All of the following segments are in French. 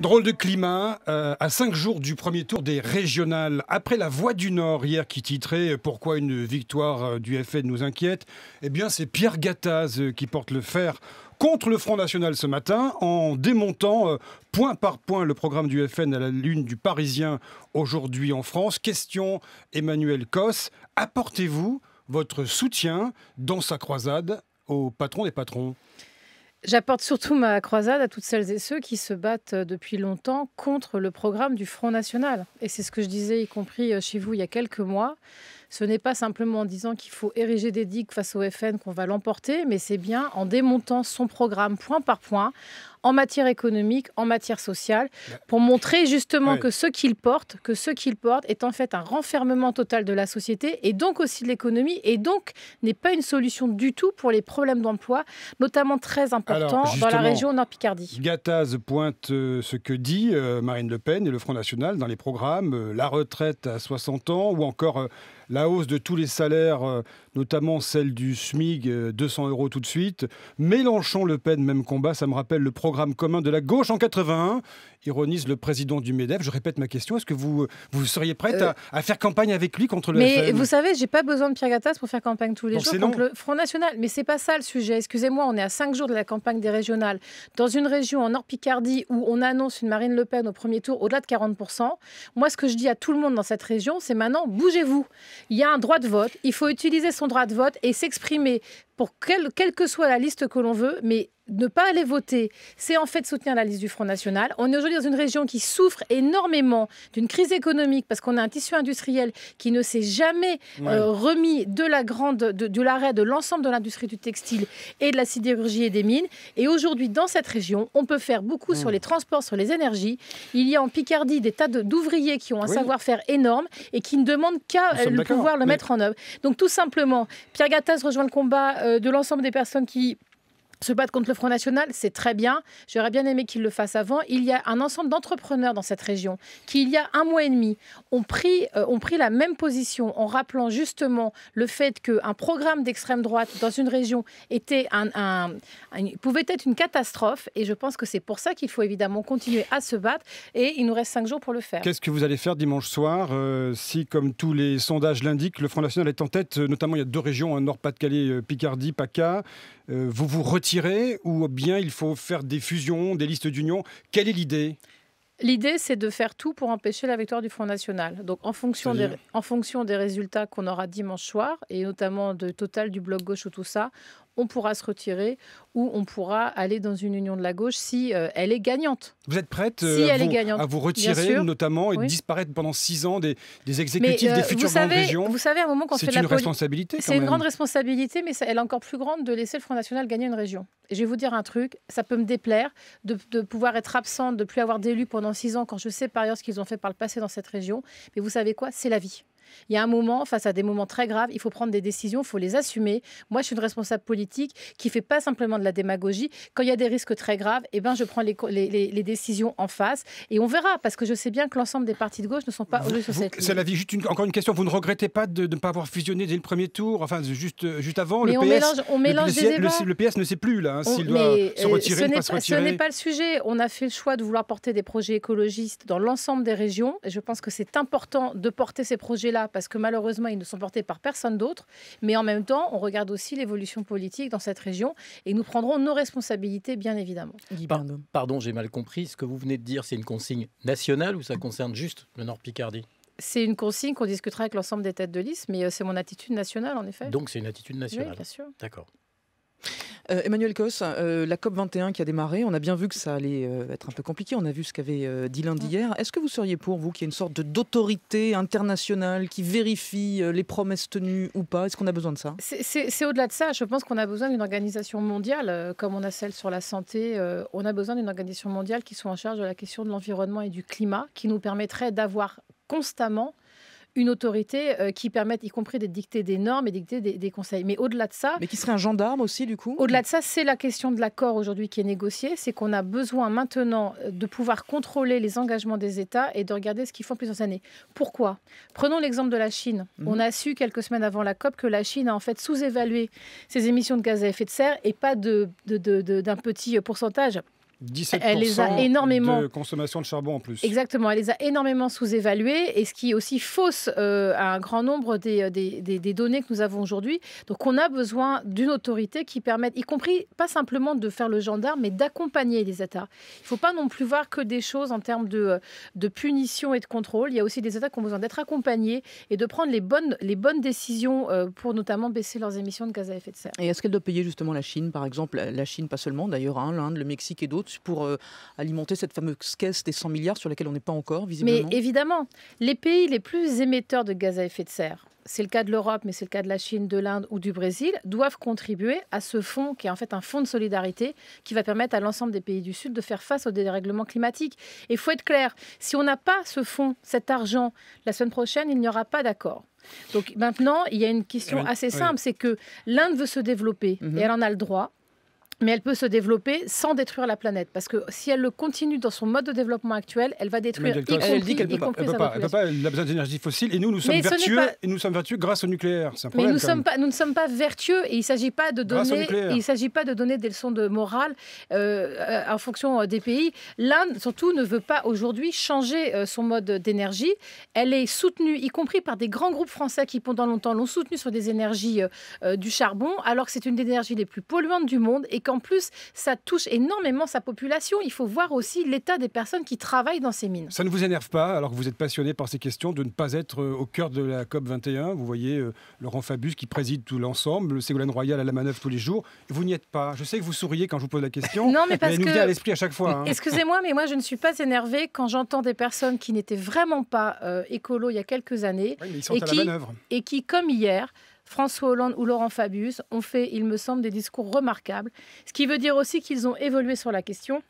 Drôle de climat, euh, à cinq jours du premier tour des régionales, après la Voix du Nord hier qui titrait Pourquoi une victoire euh, du FN nous inquiète Eh bien, c'est Pierre Gattaz euh, qui porte le fer contre le Front National ce matin en démontant point par point le programme du FN à la lune du Parisien aujourd'hui en France. Question Emmanuel Cosse, apportez-vous votre soutien dans sa croisade au patron des patrons J'apporte surtout ma croisade à toutes celles et ceux qui se battent euh, depuis longtemps contre le programme du Front National. Et c'est ce que je disais, y compris euh, chez vous, il y a quelques mois. Ce n'est pas simplement en disant qu'il faut ériger des digues face au FN qu'on va l'emporter, mais c'est bien en démontant son programme point par point, en matière économique, en matière sociale, pour montrer justement que ce qu'il porte, que ce qu'il porte est en fait un renfermement total de la société et donc aussi de l'économie et donc n'est pas une solution du tout pour les problèmes d'emploi, notamment très importants dans la région Nord-Picardie. Gattaz pointe euh, ce que dit euh, Marine Le Pen et le Front National dans les programmes, euh, la retraite à 60 ans ou encore la hausse de tous les salaires, euh, notamment celle du SMIG, 200 euh, euros tout de suite. Mélenchon-Le Pen, même combat, ça me rappelle le programme commun de la gauche en 81 ironise le président du MEDEF. Je répète ma question. Est-ce que vous, vous seriez prête euh, à, faire campagne avec lui contre le Mais vous savez, j'ai pas besoin de Pierre pour faire campagne tous les jours contre le Front National. Mais c'est pas ça le sujet. Excusez-moi, on est à cinq jours de la campagne des régionales. Dans une région en Nord-Picardie où on annonce une Marine Le Pen au premier tour au-delà de 40%, moi, ce que je dis à tout le monde dans cette région, c'est maintenant, bougez-vous. Il y a un droit de vote. Il faut utiliser son droit de vote et s'exprimer pour quelle, quelle que soit la liste que l'on veut, mais ne pas aller voter, c'est en fait soutenir la liste du Front National. On est aujourd'hui dans une région qui souffre énormément d'une crise économique parce qu'on a un tissu industriel qui ne s'est jamais euh, remis de la grande, de, l'arrêt de l'ensemble de l'industrie du textile et de la sidérurgie et des mines. Et aujourd'hui, dans cette région, on peut faire beaucoup sur les transports, sur les énergies. Il y a en Picardie des tas d'ouvriers qui ont un savoir-faire énorme et qui ne demandent qu'à euh, le pouvoir le mettre en œuvre. Donc tout simplement, Pierre Gattaz rejoint le combat euh, euh, de l'ensemble des personnes qui se battre contre le Front National, c'est très bien. J'aurais bien aimé qu'il le fasse avant. Il y a un ensemble d'entrepreneurs dans cette région qui, il y a un mois et demi, ont pris, euh, pris la même position en rappelant justement le fait qu'un programme d'extrême droite dans une région était un, pouvait être une catastrophe. Et je pense que c'est pour ça qu'il faut évidemment continuer à se battre. Et il nous reste cinq jours pour le faire. Qu'est-ce que vous allez faire dimanche soir euh, si, comme tous les sondages l'indiquent, le Front National est en tête, euh, notamment il y a deux régions, hein, Nord-Pas-de-Calais, Picardie, PACA. vous vous retirez ou bien il faut faire des fusions, des listes d'union Quelle est l'idée L'idée, c'est de faire tout pour empêcher la victoire du Front National. Donc, en fonction, des, en fonction des résultats qu'on aura dimanche soir, et notamment de total du bloc gauche ou tout ça, on pourra se retirer ou on pourra aller dans une union de la gauche si euh, elle est gagnante. Vous êtes prête, euh, à vous retirer notamment et disparaître pendant six ans des, exécutifs des euh, futures grandes régions Vous savez, à un moment, quand c'est une grande responsabilité, mais elle est encore plus grande de laisser le Front National gagner une région. je vais vous dire un truc, ça peut me déplaire de, pouvoir être absente, de plus avoir d'élus pendant six ans quand je sais par ailleurs ce qu'ils ont fait par le passé dans cette région. Mais vous savez quoi C'est la vie. Il y a un moment, face à des moments très graves, il faut prendre des décisions, il faut les assumer. Moi, je suis une responsable politique qui ne fait pas simplement de la démagogie. Quand il y a des risques très graves, eh ben, je prends les, les, décisions en face et on verra, parce que je sais bien que l'ensemble des partis de gauche ne sont pas au jeu sur cette la Vie, juste encore une question. Vous ne regrettez pas de ne pas avoir fusionné dès le premier tour, enfin juste, euh, juste avant le on PS, mélange, on mélange les le, le, PS ne sait plus là hein, s'il doit se retirer ou pas, se retirer. Ce n'est pas le sujet. On a fait le choix de vouloir porter des projets écologistes dans l'ensemble des régions. Et je pense que c'est important de porter ces projets-là parce que malheureusement, ils ne sont portés par personne d'autre. Mais en même temps, on regarde aussi l'évolution politique dans cette région et nous prendrons nos responsabilités, bien évidemment. pardon, j'ai mal compris. Ce que vous venez de dire, c'est une consigne nationale ou ça concerne juste le Nord-Picardie c'est une consigne qu'on discutera avec l'ensemble des têtes de liste, mais euh, c'est mon attitude nationale, en effet. Donc c'est une attitude nationale. bien sûr. D'accord. Euh, Emmanuel Kos, euh, la COP 21 qui a démarré, on a bien vu que ça allait euh, être un peu compliqué. On a vu ce qu'avait dit lundi hier. Est-ce que vous seriez pour, vous, qu'il y ait une sorte d'autorité internationale qui vérifie les promesses tenues ou pas Est-ce qu'on a besoin de ça C'est au-delà de ça. Je pense qu'on a besoin d'une organisation mondiale, comme on a celle sur la santé. on a besoin d'une organisation mondiale qui soit en charge de la question de l'environnement et du climat, qui nous permettrait d'avoir constamment une autorité euh, qui permette, y compris, de dicter des normes et dicter des, conseils. Mais au-delà de ça. Mais qui serait un gendarme aussi, du coup Au-delà de ça, c'est la question de l'accord aujourd'hui qui est négocié. C'est qu'on a besoin maintenant euh, de pouvoir contrôler les engagements des États et de regarder ce qu'ils font plusieurs années. Pourquoi Prenons l'exemple de la Chine. Mhm. On a su quelques semaines avant la COP que la Chine a en fait sous-évalué ses émissions de gaz à effet de serre et pas d'un petit euh, pourcentage 17% elle a énormément... de consommation de charbon en plus. Exactement, elle les a énormément sous-évaluées et ce qui est aussi fausse euh, à un grand nombre euh, des, des, données que nous avons aujourd'hui. Donc on a besoin d'une autorité qui permette, y compris pas simplement de faire le gendarme, mais d'accompagner les États. Il ne faut pas non plus voir que des choses en termes de, euh, de punition et de contrôle. Il y a aussi des États qui ont besoin d'être accompagnés et de prendre les bonnes, les bonnes décisions pour notamment baisser leurs émissions de gaz à effet de serre. Et est-ce qu'elle doit payer justement la Chine, par exemple La Chine, pas seulement d'ailleurs, hein, l'Inde, le Mexique et d'autres pour euh, alimenter cette fameuse caisse des 100 milliards sur laquelle on n'est pas encore, visiblement Mais évidemment, les pays les plus émetteurs de gaz à effet de serre, c'est le cas de l'Europe, mais c'est le cas de la Chine, de l'Inde ou du Brésil, doivent contribuer à ce fonds qui est en fait un fonds de solidarité qui va permettre à l'ensemble des pays du Sud de faire face au dérèglement climatique. Et il faut être clair, si on n'a pas ce fonds, cet argent, la semaine prochaine, il n'y aura pas d'accord. Donc maintenant, il y a une question assez simple, c'est que l'Inde veut se développer mhm. et elle en a le droit mais elle peut se développer sans détruire la planète. Parce que si elle le continue dans son mode de développement actuel, elle va détruire. Y compris, elle dit qu'elle pas. Elle a besoin d'énergie fossile. Et nous, nous sommes vertueux. Et nous sommes vertueux grâce au nucléaire. mais nous, sommes pas, nous ne sommes pas vertueux. Et il ne s'agit pas de donner. Il s'agit pas de donner des leçons de morale euh, euh, en fonction euh, des pays. L'Inde, surtout, ne veut pas aujourd'hui changer son mode d'énergie. Elle est soutenue, y compris par des grands groupes français qui pendant longtemps l'ont soutenue sur des énergies du charbon, alors que c'est une des énergies les plus polluantes du monde et en plus, ça touche énormément sa population. Il faut voir aussi l'état des personnes qui travaillent dans ces mines. Ça ne vous énerve pas, alors que vous êtes passionné par ces questions, de ne pas être euh, au cœur de la COP 21 Vous voyez euh, Laurent Fabius qui préside tout l'ensemble, Ségolène Royal à la manœuvre tous les jours. vous n'y êtes pas. Je sais que vous souriez quand je vous pose la question. non, mais parce mais nous à l'esprit à chaque fois. Hein. Excusez-moi, mais moi je ne suis pas énervée quand j'entends des personnes qui n'étaient vraiment pas euh, écolo il y a quelques années et, qui, et qui, comme hier, François Hollande ou Laurent Fabius ont fait, il me semble, des discours remarquables, ce qui veut dire aussi qu'ils ont évolué sur la question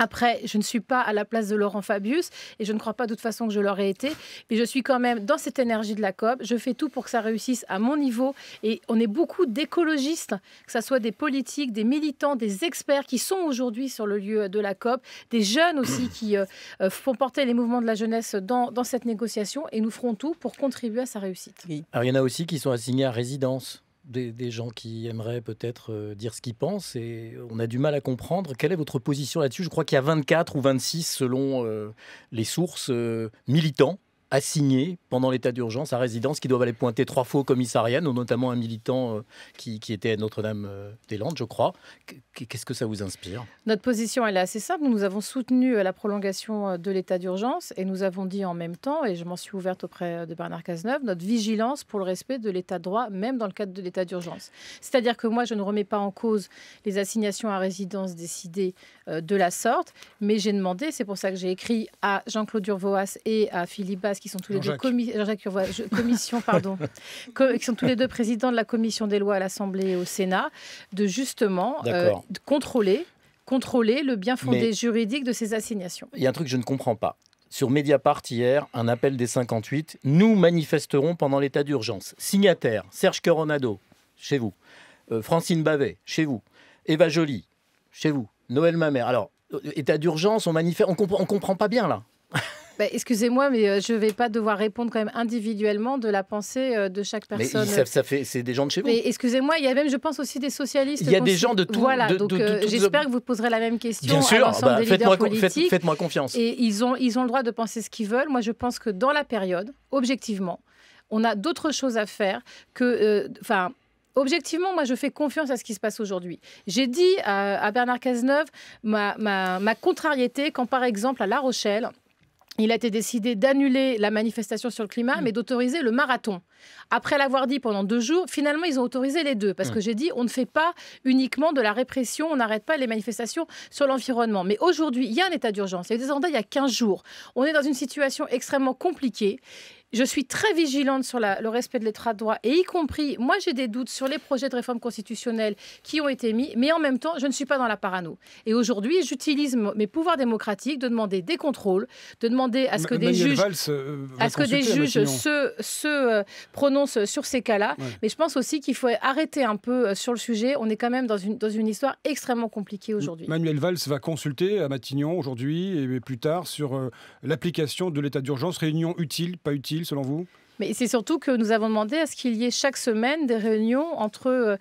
après, je ne suis pas à la place de Laurent Fabius et je ne crois pas de toute façon que je l'aurais été, mais je suis quand même dans cette énergie de la COP. Je fais tout pour que ça réussisse à mon niveau et on est beaucoup d'écologistes, que ce soit des politiques, des militants, des experts qui sont aujourd'hui sur le lieu de la COP, des jeunes aussi qui euh, euh, font porter les mouvements de la jeunesse dans, cette négociation et nous ferons tout pour contribuer à sa réussite. il y en a aussi qui sont assignés à résidence des, gens qui aimeraient peut-être euh, dire ce qu'ils pensent et on a du mal à comprendre. Quelle est votre position là-dessus Je crois qu'il y a 24 ou 26, selon euh, les sources, euh, militants assignés pendant l'état d'urgence à résidence qui doivent aller pointer trois fois au commissariat, notamment un militant euh, qui, était à Notre-Dame-des-Landes, euh, je crois. Qu'est-ce que ça vous inspire Notre position, elle est assez simple. Nous avons soutenu euh, la prolongation de l'état d'urgence et nous avons dit en même temps, et je m'en suis ouverte auprès de Bernard Cazeneuve, notre vigilance pour le respect de l'état de droit, même dans le cadre de l'état d'urgence. C'est-à-dire que moi, je ne remets pas en cause les assignations à résidence décidées de la sorte, mais j'ai demandé, c'est pour ça que j'ai écrit à Jean-Claude Urvoas et à Philippe Bas qui sont tous les deux pardon, sont tous les deux présidents de la commission des lois à l'Assemblée et au Sénat, de justement euh, contrôler, contrôler le bien fondé juridique de ces assignations. Il y a un truc que je ne comprends pas sur Mediapart hier un appel des 58. Nous manifesterons pendant l'état d'urgence. Signataires Serge Coronado, chez vous. Euh, Francine Bavet, chez vous. Eva Joly, chez vous. Noël Mamère. Alors, euh, état d'urgence, on manifeste. On, comprend pas bien là. Bah, excusez-moi, mais euh, je ne vais pas devoir répondre quand même individuellement de la pensée euh, de chaque personne. Mais c'est des gens de chez vous. excusez-moi, il y a même, je pense aussi des socialistes. Il y a des gens de tout. Voilà, donc euh, j'espère que vous poserez la même question. Bien sûr, bah, politiques. faites-moi confiance. Et ils ont, ils ont le droit de penser ce qu'ils veulent. Moi, je pense que dans la période, objectivement, on a d'autres choses à faire que, Objectivement, moi, je fais confiance à ce qui se passe aujourd'hui. J'ai dit à, Bernard Cazeneuve ma contrariété quand, par exemple, à La Rochelle, il a été décidé d'annuler la manifestation sur le climat, mm. mais d'autoriser le marathon. Après l'avoir dit pendant deux jours, finalement, ils ont autorisé les deux. Parce mm. que j'ai dit, on ne fait pas uniquement de la répression, on n'arrête pas les manifestations sur l'environnement. Mais aujourd'hui, il y a un état d'urgence. Il y a il y a 15 jours. On est dans une situation extrêmement compliquée. Je suis très vigilante sur le respect de l'état de droit, et y compris, moi j'ai des doutes sur les projets de réforme constitutionnelle qui ont été mis, mais en même temps, je ne suis pas dans la parano. Et aujourd'hui, j'utilise mes pouvoirs démocratiques de demander des contrôles, de demander à ce que des juges, euh, ce que des juges se, euh, prononcent sur ces cas-là. Mais je pense aussi qu'il faut arrêter un peu euh, sur le sujet. On est quand même dans une, dans une histoire extrêmement compliquée aujourd'hui. Manuel Valls va consulter à Matignon aujourd'hui et plus tard sur l'application de l'état d'urgence, réunion utile, pas utile selon vous mais c'est surtout que nous avons demandé à ce qu'il y ait chaque semaine des réunions entre euh,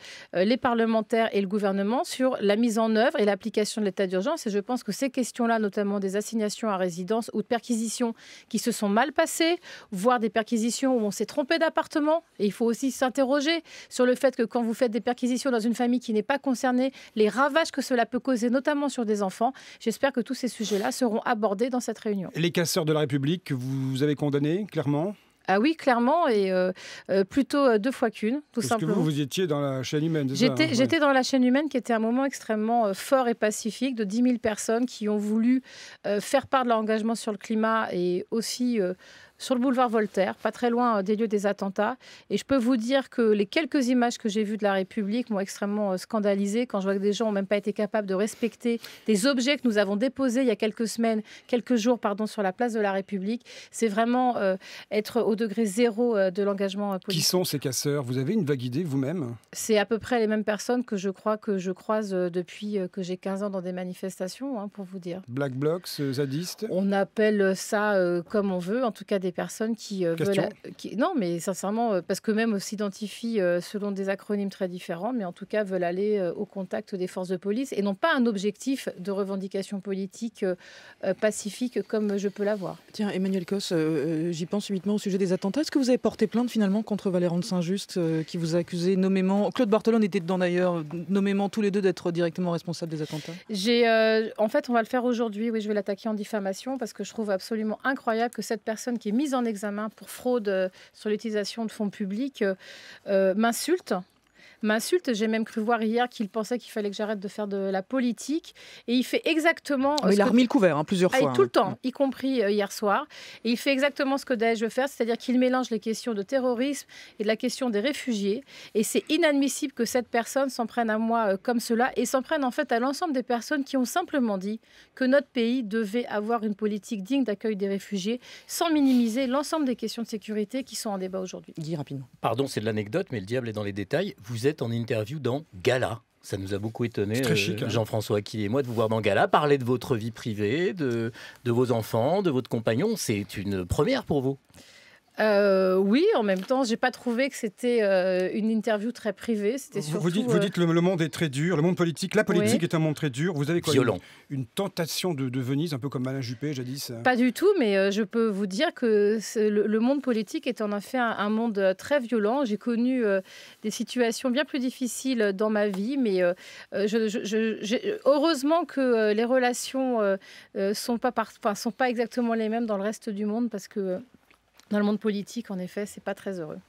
les parlementaires et le gouvernement sur la mise en œuvre et l'application de l'état d'urgence. Et je pense que ces questions-là, notamment des assignations à résidence ou de perquisitions qui se sont mal passées, voire des perquisitions où on s'est trompé d'appartement, et il faut aussi s'interroger sur le fait que quand vous faites des perquisitions dans une famille qui n'est pas concernée, les ravages que cela peut causer, notamment sur des enfants, j'espère que tous ces sujets-là seront abordés dans cette réunion. Les casseurs de la République, vous avez condamné clairement ah oui, clairement, et euh, euh, plutôt euh, deux fois qu'une, tout Parce simplement. ce que vous, vous étiez dans la chaîne humaine, J'étais hein, dans la chaîne humaine qui était un moment extrêmement fort et pacifique de 10 000 personnes qui ont voulu faire part de leur engagement sur le climat et aussi sur le boulevard Voltaire, pas très loin euh, des lieux des attentats. Et je peux vous dire que les quelques images que j'ai vues de la République m'ont extrêmement euh, scandalisée quand je vois que des gens n'ont même pas été capables de respecter des objets que nous avons déposés il y a quelques semaines, quelques jours, pardon, sur la place de la République. C'est vraiment euh, être au degré zéro de l'engagement politique. Qui sont ces casseurs Vous avez une vague idée vous-même C'est à peu près les mêmes personnes que je crois que je croise depuis que j'ai 15 ans dans des manifestations, hein, pour vous dire. Black blocs, zadistes On appelle ça comme on veut, en tout cas des personnes qui euh, veulent. Qui, non, mais sincèrement, euh, parce que même s'identifient euh, selon des acronymes très différents, mais en tout cas veulent aller au contact des forces de police et n'ont pas un objectif de revendication politique pacifique comme je peux l'avoir. Tiens, Emmanuel Cos, j'y pense subitement au sujet des attentats. Est-ce que vous avez porté plainte finalement contre Valéran de Saint-Just qui vous a accusé nommément. Claude Bartolone était dedans d'ailleurs, nommément tous les deux d'être directement responsable des attentats J'ai. en fait, on va le faire aujourd'hui. Oui, je vais l'attaquer en diffamation parce que je trouve absolument incroyable que cette personne qui est mise en examen pour fraude euh, sur l'utilisation de fonds publics euh, euh, m'insulte m'insulte. J'ai même cru voir hier qu'il pensait qu'il fallait que j'arrête de faire de la politique. Et il fait exactement. Ah, il a remis le couvert hein, plusieurs ah, fois. Tout le hein. temps, y compris euh, hier soir. Et il fait exactement ce que Daesh veut faire, c'est-à-dire qu'il mélange les questions de terrorisme et de la question des réfugiés. Et c'est inadmissible que cette personne s'en prenne à moi euh, comme cela et s'en prenne en fait à l'ensemble des personnes qui ont simplement dit que notre pays devait avoir une politique digne d'accueil des réfugiés sans minimiser l'ensemble des questions de sécurité qui sont en débat aujourd'hui. Guy, rapidement. Pardon, c'est de l'anecdote, mais le diable est dans les détails. Vous en interview dans Gala. Ça nous a beaucoup étonné, euh, hein. Jean-François qui et moi, de vous voir dans Gala, parler de votre vie privée, de vos enfants, de votre compagnon. C'est une première pour vous. Euh, oui, en même temps, j'ai pas trouvé que c'était euh, une interview très privée. C'était Vous dites, vous dites euh, le, monde est très dur, le monde politique, la politique est un monde très dur. Vous avez quoi Violent. Une, tentation de, Venise, un peu comme Malin Juppé jadis. Pas du tout, mais je peux vous dire que le, monde politique est en effet un, monde très violent. J'ai connu des situations bien plus difficiles dans ma vie, mais je, heureusement que les relations sont pas sont pas exactement les mêmes dans le reste du monde parce que dans le monde politique, en effet, c'est pas très heureux.